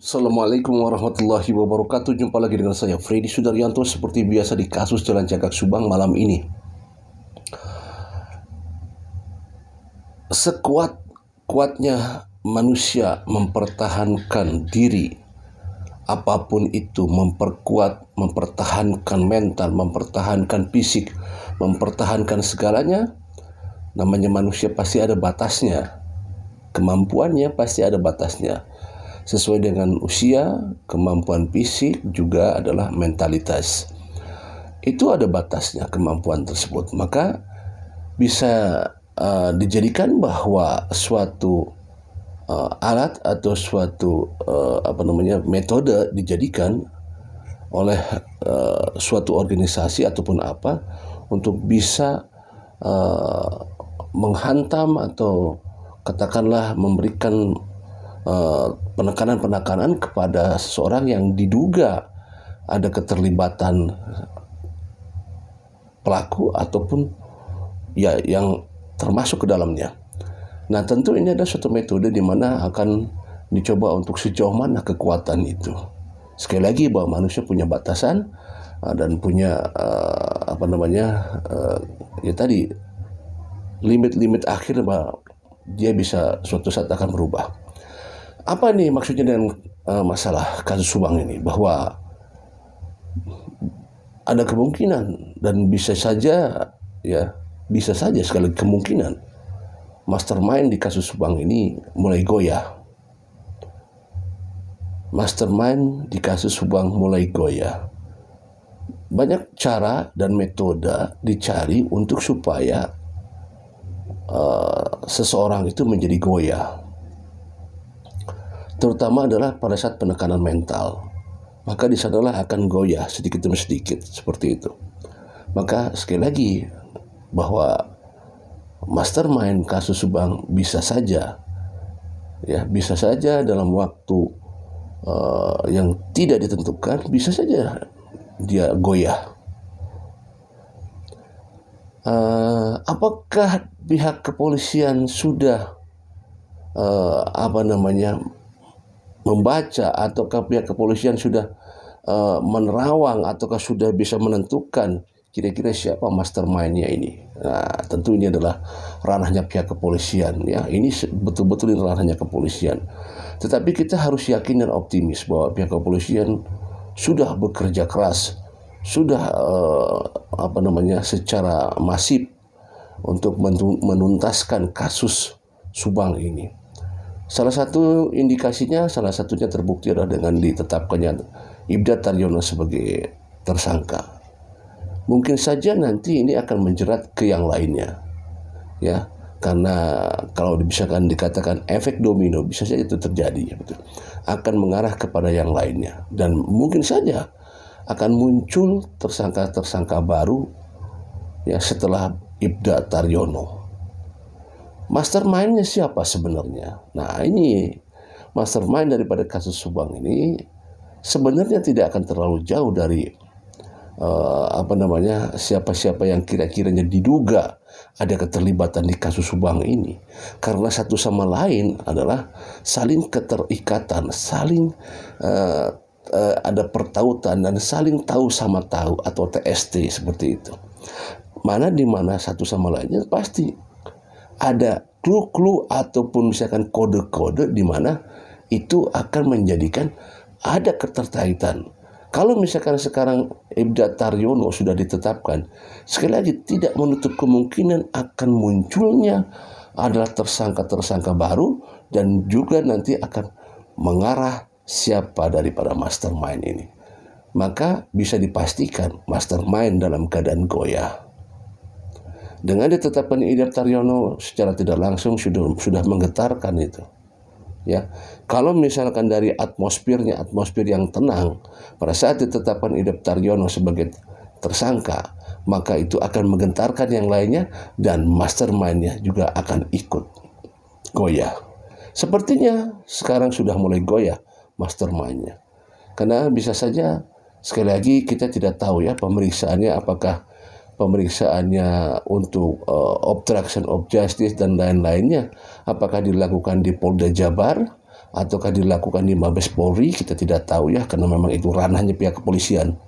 Assalamualaikum warahmatullahi wabarakatuh Jumpa lagi dengan saya Freddy Sudaryanto Seperti biasa di kasus Jalan Jagak Subang malam ini Sekuat-kuatnya manusia mempertahankan diri Apapun itu memperkuat, mempertahankan mental, mempertahankan fisik Mempertahankan segalanya Namanya manusia pasti ada batasnya Kemampuannya pasti ada batasnya sesuai dengan usia, kemampuan fisik juga adalah mentalitas. Itu ada batasnya kemampuan tersebut. Maka bisa uh, dijadikan bahwa suatu uh, alat atau suatu uh, apa namanya metode dijadikan oleh uh, suatu organisasi ataupun apa untuk bisa uh, menghantam atau katakanlah memberikan uh, penekanan-penekanan kepada seseorang yang diduga ada keterlibatan pelaku ataupun ya yang termasuk ke dalamnya. Nah, tentu ini ada suatu metode di mana akan dicoba untuk sejauh mana kekuatan itu. Sekali lagi bahwa manusia punya batasan eh, dan punya eh, apa namanya eh, ya tadi limit-limit akhir bahwa dia bisa suatu saat akan berubah. Apa nih maksudnya dengan uh, masalah kasus Subang ini? Bahwa ada kemungkinan dan bisa saja ya bisa saja sekali kemungkinan mastermind di kasus Subang ini mulai goyah. Mastermind di kasus Subang mulai goyah. Banyak cara dan metode dicari untuk supaya uh, seseorang itu menjadi goyah terutama adalah pada saat penekanan mental. Maka di sanalah akan goyah sedikit demi sedikit seperti itu. Maka sekali lagi bahwa mastermind kasus Subang bisa saja ya bisa saja dalam waktu uh, yang tidak ditentukan bisa saja dia goyah. Uh, apakah pihak kepolisian sudah uh, apa namanya membaca ataukah pihak kepolisian sudah uh, menerawang ataukah sudah bisa menentukan kira-kira siapa mastermindnya ini. Nah, tentu ini adalah ranahnya pihak kepolisian ya. Ini betul-betul ini ranahnya kepolisian. Tetapi kita harus yakin dan optimis bahwa pihak kepolisian sudah bekerja keras, sudah uh, apa namanya secara masif untuk menuntaskan kasus Subang ini. Salah satu indikasinya, salah satunya terbukti adalah dengan ditetapkannya Ibda Taryono sebagai tersangka. Mungkin saja nanti ini akan menjerat ke yang lainnya. Ya, karena kalau misalkan dikatakan efek domino bisa saja itu terjadi ya, betul. Akan mengarah kepada yang lainnya dan mungkin saja akan muncul tersangka-tersangka baru ya setelah Ibda Taryono mastermindnya siapa sebenarnya? Nah ini mastermind daripada kasus Subang ini sebenarnya tidak akan terlalu jauh dari uh, apa namanya siapa-siapa yang kira-kiranya diduga ada keterlibatan di kasus Subang ini karena satu sama lain adalah saling keterikatan, saling uh, uh, ada pertautan dan saling tahu sama tahu atau TST seperti itu. Mana dimana satu sama lainnya pasti ada clue-clue ataupun misalkan kode-kode di mana itu akan menjadikan ada keterkaitan. Kalau misalkan sekarang Ibda Taryono sudah ditetapkan, sekali lagi tidak menutup kemungkinan akan munculnya adalah tersangka-tersangka baru dan juga nanti akan mengarah siapa daripada mastermind ini. Maka bisa dipastikan mastermind dalam keadaan goyah. Dengan ditetapkan Idam Taryono secara tidak langsung sudah sudah menggetarkan itu. Ya, kalau misalkan dari atmosfernya atmosfer yang tenang pada saat ditetapkan Idam Taryono sebagai tersangka, maka itu akan menggentarkan yang lainnya dan mastermindnya juga akan ikut goyah. Sepertinya sekarang sudah mulai goyah mastermindnya. Karena bisa saja sekali lagi kita tidak tahu ya pemeriksaannya apakah pemeriksaannya untuk uh, obstruction of justice dan lain-lainnya apakah dilakukan di Polda Jabar ataukah dilakukan di Mabes Polri kita tidak tahu ya karena memang itu ranahnya pihak kepolisian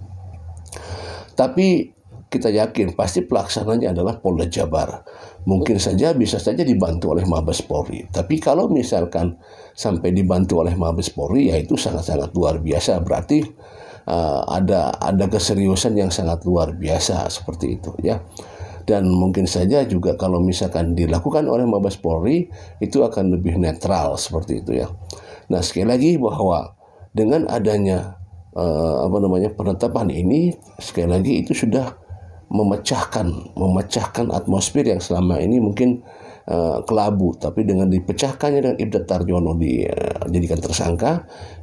tapi kita yakin pasti pelaksananya adalah Polda Jabar. Mungkin saja bisa saja dibantu oleh Mabes Polri. Tapi kalau misalkan sampai dibantu oleh Mabes Polri ya itu sangat-sangat luar biasa. Berarti uh, ada ada keseriusan yang sangat luar biasa seperti itu ya dan mungkin saja juga kalau misalkan dilakukan oleh Mabes Polri itu akan lebih netral seperti itu ya. Nah sekali lagi bahwa dengan adanya uh, apa namanya penetapan ini sekali lagi itu sudah memecahkan memecahkan atmosfer yang selama ini mungkin Eh, kelabu tapi dengan dipecahkannya dengan Ibda Tarjono dijadikan uh, tersangka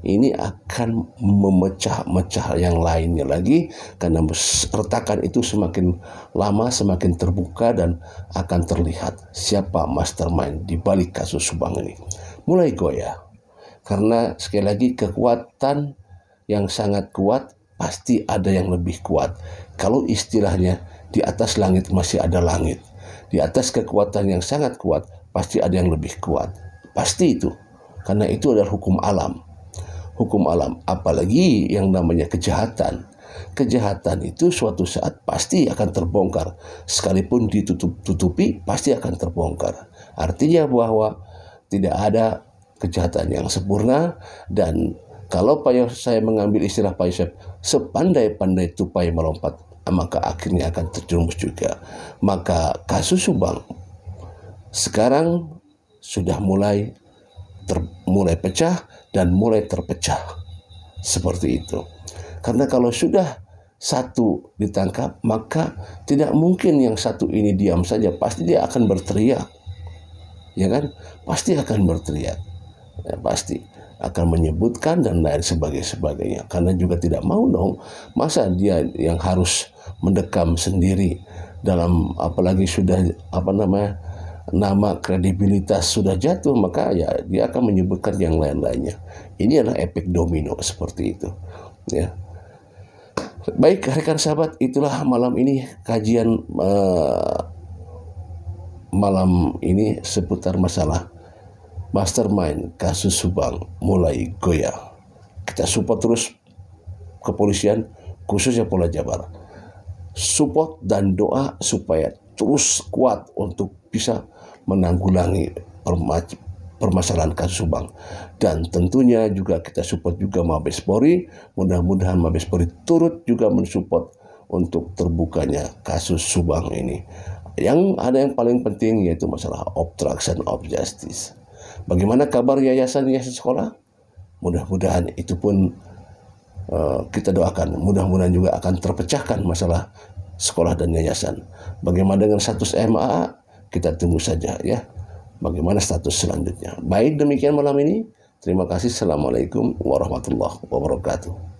ini akan memecah-mecah yang lainnya lagi karena retakan itu semakin lama semakin terbuka dan akan terlihat siapa mastermind di balik kasus Subang ini mulai goyah karena sekali lagi kekuatan yang sangat kuat pasti ada yang lebih kuat kalau istilahnya di atas langit masih ada langit di atas kekuatan yang sangat kuat, pasti ada yang lebih kuat. Pasti itu. Karena itu adalah hukum alam. Hukum alam. Apalagi yang namanya kejahatan. Kejahatan itu suatu saat pasti akan terbongkar. Sekalipun ditutup-tutupi, pasti akan terbongkar. Artinya bahwa tidak ada kejahatan yang sempurna dan kalau saya mengambil istilah Pak Yosef, sepandai-pandai tupai melompat, maka akhirnya akan terjerumus juga. Maka kasus Subang sekarang sudah mulai ter, mulai pecah dan mulai terpecah. Seperti itu. Karena kalau sudah satu ditangkap, maka tidak mungkin yang satu ini diam saja, pasti dia akan berteriak. Ya kan? Pasti akan berteriak. Ya, pasti akan menyebutkan dan lain sebagainya sebagainya karena juga tidak mau dong masa dia yang harus mendekam sendiri dalam apalagi sudah apa namanya nama kredibilitas sudah jatuh maka ya dia akan menyebutkan yang lain-lainnya ini adalah efek domino seperti itu ya baik rekan sahabat itulah malam ini kajian uh, malam ini seputar masalah mastermind kasus Subang mulai goyah. Kita support terus kepolisian khususnya Polda Jabar. Support dan doa supaya terus kuat untuk bisa menanggulangi permasalahan kasus Subang. Dan tentunya juga kita support juga Mabes Polri. Mudah-mudahan Mabes Polri turut juga mensupport untuk terbukanya kasus Subang ini. Yang ada yang paling penting yaitu masalah obstruction of justice. Bagaimana kabar yayasan-yayasan sekolah? Mudah-mudahan itu pun uh, kita doakan. Mudah-mudahan juga akan terpecahkan masalah sekolah dan yayasan. Bagaimana dengan status MA? Kita tunggu saja ya. Bagaimana status selanjutnya? Baik demikian malam ini. Terima kasih. Assalamualaikum warahmatullahi wabarakatuh.